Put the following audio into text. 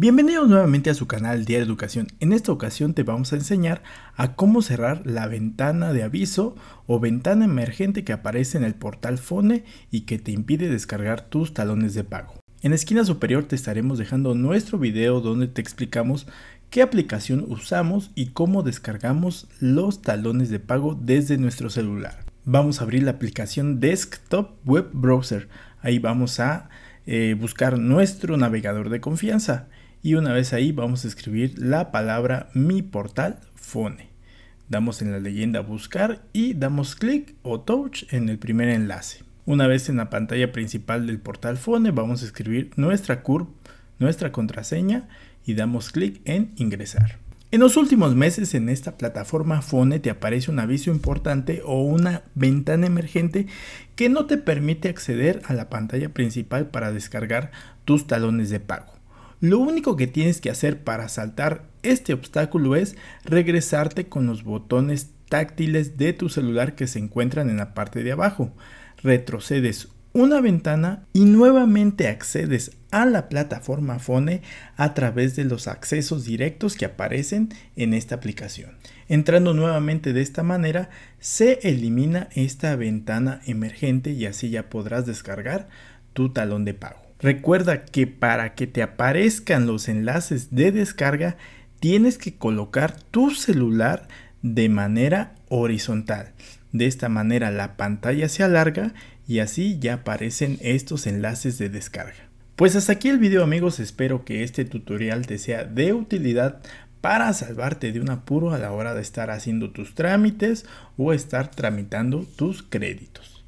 Bienvenidos nuevamente a su canal Diario Educación. En esta ocasión te vamos a enseñar a cómo cerrar la ventana de aviso o ventana emergente que aparece en el portal Fone y que te impide descargar tus talones de pago. En la esquina superior te estaremos dejando nuestro video donde te explicamos qué aplicación usamos y cómo descargamos los talones de pago desde nuestro celular. Vamos a abrir la aplicación Desktop Web Browser. Ahí vamos a eh, buscar nuestro navegador de confianza y una vez ahí vamos a escribir la palabra mi portal Fone. Damos en la leyenda buscar y damos clic o touch en el primer enlace. Una vez en la pantalla principal del portal Fone vamos a escribir nuestra curva nuestra contraseña y damos clic en ingresar. En los últimos meses en esta plataforma Fone te aparece un aviso importante o una ventana emergente que no te permite acceder a la pantalla principal para descargar tus talones de pago. Lo único que tienes que hacer para saltar este obstáculo es regresarte con los botones táctiles de tu celular que se encuentran en la parte de abajo. Retrocedes una ventana y nuevamente accedes a la plataforma Fone a través de los accesos directos que aparecen en esta aplicación. Entrando nuevamente de esta manera, se elimina esta ventana emergente y así ya podrás descargar tu talón de pago. Recuerda que para que te aparezcan los enlaces de descarga, tienes que colocar tu celular de manera horizontal. De esta manera la pantalla se alarga y así ya aparecen estos enlaces de descarga. Pues hasta aquí el video amigos, espero que este tutorial te sea de utilidad para salvarte de un apuro a la hora de estar haciendo tus trámites o estar tramitando tus créditos.